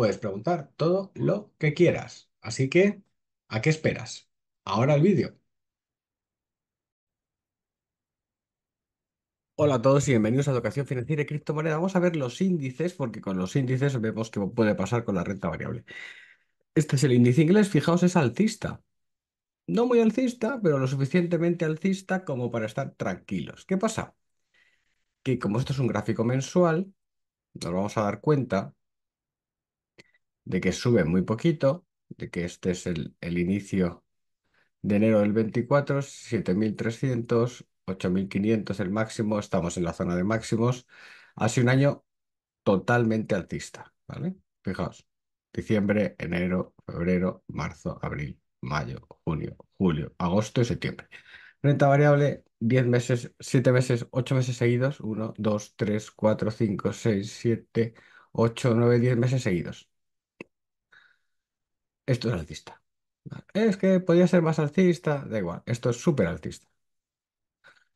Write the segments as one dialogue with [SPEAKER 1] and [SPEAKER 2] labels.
[SPEAKER 1] puedes preguntar todo lo que quieras. Así que, ¿a qué esperas? Ahora el vídeo. Hola a todos y bienvenidos a Educación Financiera y Criptomoneda. Vamos a ver los índices, porque con los índices vemos qué puede pasar con la renta variable. Este es el índice inglés, fijaos, es alcista. No muy alcista, pero lo suficientemente alcista como para estar tranquilos. ¿Qué pasa? Que como esto es un gráfico mensual, nos vamos a dar cuenta de que sube muy poquito, de que este es el, el inicio de enero del 24, 7.300, 8.500 el máximo, estamos en la zona de máximos. Ha sido un año totalmente alcista, ¿vale? Fijaos, diciembre, enero, febrero, marzo, abril, mayo, junio, julio, agosto y septiembre. Renta variable, 10 meses, 7 meses, 8 meses seguidos, 1, 2, 3, 4, 5, 6, 7, 8, 9, 10 meses seguidos esto es alcista. Es que podría ser más alcista, da igual, esto es súper alcista.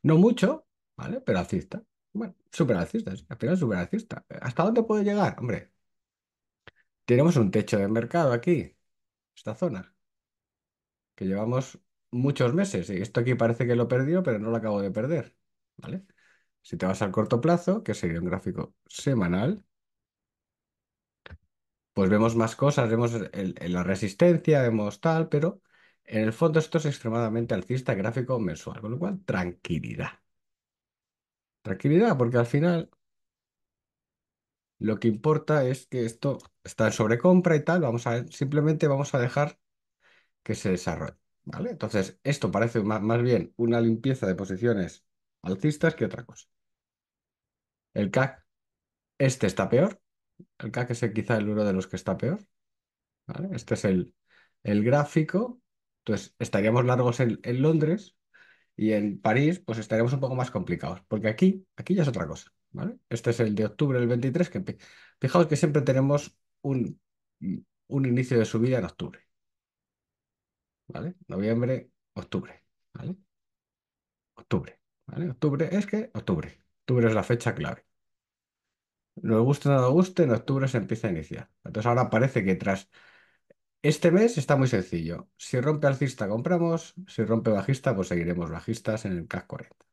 [SPEAKER 1] No mucho, ¿vale? Pero alcista. Bueno, súper alcista, al final súper alcista. ¿Hasta dónde puede llegar? Hombre, tenemos un techo de mercado aquí, esta zona, que llevamos muchos meses y esto aquí parece que lo perdió, pero no lo acabo de perder, ¿vale? Si te vas al corto plazo, que sería un gráfico semanal, pues vemos más cosas, vemos la resistencia, vemos tal, pero en el fondo esto es extremadamente alcista gráfico mensual, con lo cual tranquilidad. Tranquilidad, porque al final lo que importa es que esto está en sobrecompra y tal, vamos a simplemente vamos a dejar que se desarrolle, ¿vale? Entonces, esto parece más bien una limpieza de posiciones alcistas que otra cosa. El CAC, este está peor, el CAC es quizá el uno de los que está peor. Este es el, gráfico. Entonces, estaríamos largos en, Londres y en París, pues estaríamos un poco más complicados, porque aquí, aquí ya es otra cosa. ¿vale? Este es el de octubre del 23, que fijaos que siempre tenemos un, inicio de subida en octubre. ¿Vale? Noviembre, octubre. Octubre. ¿Vale? Octubre es que octubre. Octubre es la fecha clave. Nos guste o no nos guste, en octubre se empieza a iniciar. Entonces ahora parece que tras este mes está muy sencillo. Si rompe alcista, compramos. Si rompe bajista, pues seguiremos bajistas en el CAC 40.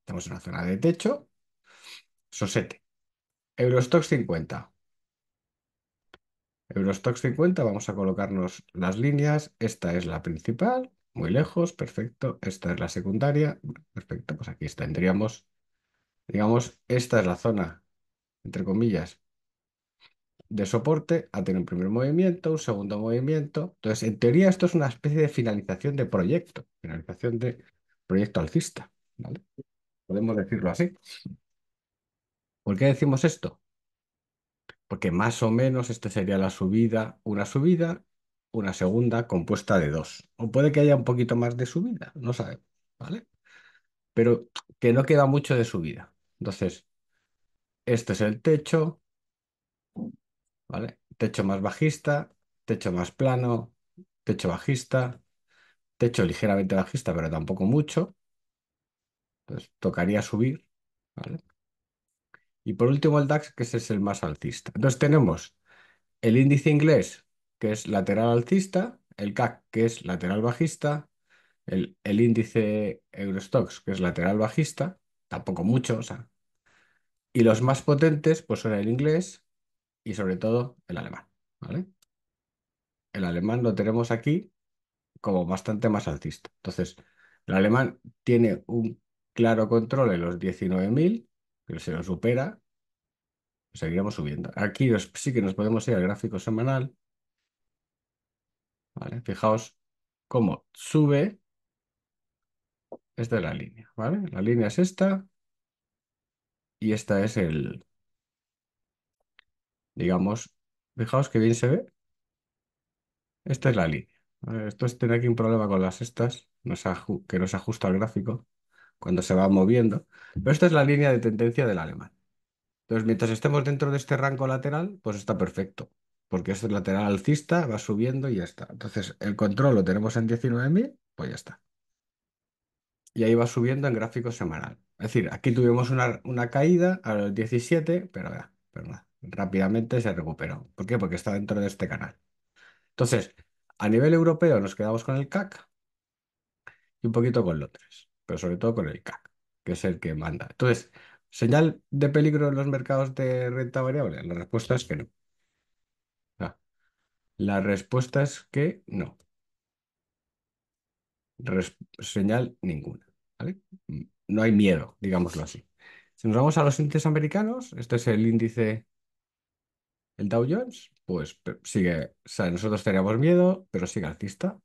[SPEAKER 1] Estamos en la zona de techo. Sosete. Eurostox 50. Eurostox 50, vamos a colocarnos las líneas. Esta es la principal, muy lejos, perfecto. Esta es la secundaria, perfecto. Pues aquí tendríamos, digamos, esta es la zona entre comillas, de soporte a tener un primer movimiento, un segundo movimiento. Entonces, en teoría, esto es una especie de finalización de proyecto, finalización de proyecto alcista. ¿vale? Podemos decirlo así. ¿Por qué decimos esto? Porque más o menos esta sería la subida, una subida, una segunda compuesta de dos. O puede que haya un poquito más de subida, no sabemos, ¿vale? Pero que no queda mucho de subida. Entonces, este es el techo, ¿vale? Techo más bajista, techo más plano, techo bajista, techo ligeramente bajista, pero tampoco mucho. Entonces tocaría subir, ¿vale? Y por último el DAX, que ese es el más alcista. Entonces tenemos el índice inglés, que es lateral alcista, el CAC, que es lateral bajista, el, el índice Eurostox, que es lateral bajista, tampoco mucho, o sea, y los más potentes pues, son el inglés y sobre todo el alemán. ¿vale? El alemán lo tenemos aquí como bastante más altista. Entonces, el alemán tiene un claro control en los 19.000, que se lo supera, seguiremos subiendo. Aquí sí que nos podemos ir al gráfico semanal. ¿vale? Fijaos cómo sube. Esta la línea, ¿vale? La línea es esta, y esta es el, digamos, fijaos que bien se ve. Esta es la línea. Esto es tener aquí un problema con las estas, que no se ajusta al gráfico cuando se va moviendo. Pero esta es la línea de tendencia del alemán. Entonces, mientras estemos dentro de este rango lateral, pues está perfecto, porque es lateral alcista, va subiendo y ya está. Entonces, el control lo tenemos en 19.000, pues ya está. Y ahí va subiendo en gráfico semanal. Es decir, aquí tuvimos una, caída a los 17, pero, ya, rápidamente se recuperó. ¿Por qué? Porque está dentro de este canal. Entonces, a nivel europeo nos quedamos con el CAC y un poquito con los Londres, pero sobre todo con el CAC, que es el que manda. Entonces, ¿señal de peligro en los mercados de renta variable? La respuesta es que no. La respuesta es que no. señal ninguna no hay miedo, digámoslo así. Si nos vamos a los índices americanos, este es el índice, el Dow Jones, pues sigue, o sea, nosotros teníamos miedo, pero sigue alcista.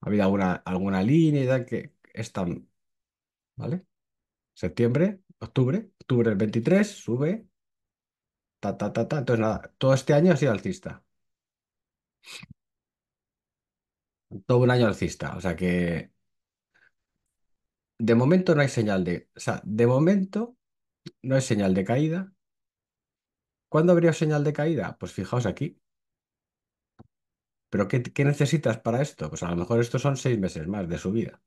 [SPEAKER 1] Ha habido alguna, alguna línea que está, ¿vale? Septiembre, octubre, octubre del 23, sube, ta, ta, ta, Entonces, nada, todo este año ha sido alcista. Todo un año alcista, o sea que de momento no hay señal de, o sea, de momento no hay señal de caída. ¿Cuándo habría señal de caída? Pues fijaos aquí. ¿Pero qué, necesitas para esto? Pues a lo mejor estos son seis meses más de subida.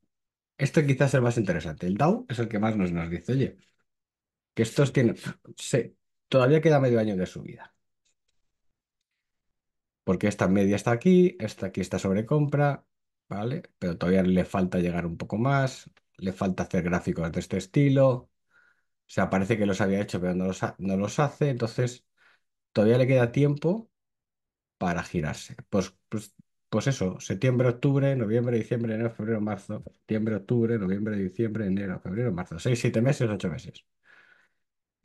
[SPEAKER 1] Esto quizás es el más interesante. El Dow es el que más nos, nos dice, oye, que estos tienen, Sí, todavía queda medio año de subida. Porque esta media está aquí, esta aquí está sobre compra, ¿vale? Pero todavía le falta llegar un poco más, le falta hacer gráficos de este estilo. O sea, parece que los había hecho, pero no los, no los hace. Entonces, todavía le queda tiempo para girarse. Pues, pues, pues, eso, septiembre, octubre, noviembre, diciembre, enero, febrero, marzo. Septiembre, octubre, noviembre, diciembre, enero, febrero, marzo. Seis, siete meses, ocho meses.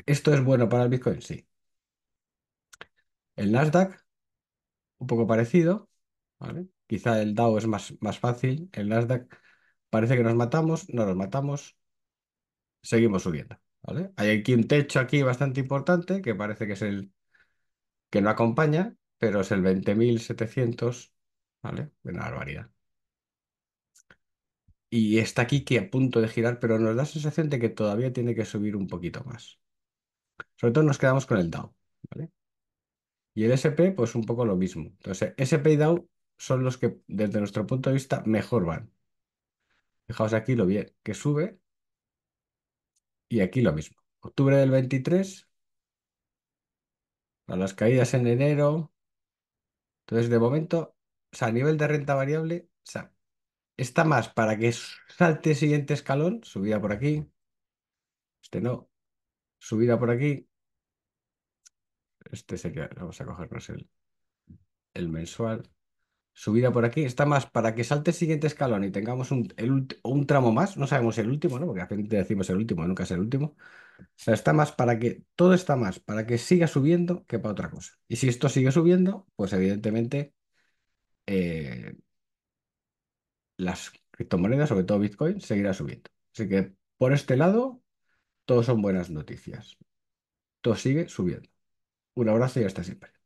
[SPEAKER 1] ¿Esto es bueno para el Bitcoin? Sí. El Nasdaq, un poco parecido, ¿vale? Quizá el DAO es más, más fácil. El Nasdaq Parece que nos matamos, no nos matamos, seguimos subiendo. ¿vale? Hay aquí un techo aquí bastante importante que parece que es el que no acompaña, pero es el 20.700, ¿vale? Una barbaridad. Y está aquí que a punto de girar, pero nos da la sensación de que todavía tiene que subir un poquito más. Sobre todo nos quedamos con el DAO, ¿vale? Y el SP, pues un poco lo mismo. Entonces, SP y DAO son los que, desde nuestro punto de vista, mejor van. Fijaos aquí lo bien, que sube y aquí lo mismo. Octubre del 23, a las caídas en enero. Entonces, de momento, o sea, a nivel de renta variable, sea, está más para que salte el siguiente escalón, subida por aquí, este no, subida por aquí, este sería, vamos a cogernos el, el mensual subida por aquí, está más para que salte el siguiente escalón y tengamos un, tramo más, no sabemos el último, ¿no? Porque a gente decimos el último, nunca es el último. O sea, está más para que, todo está más para que siga subiendo que para otra cosa. Y si esto sigue subiendo, pues evidentemente eh, las criptomonedas, sobre todo Bitcoin, seguirá subiendo. Así que por este lado, todo son buenas noticias. Todo sigue subiendo. Un abrazo y hasta siempre.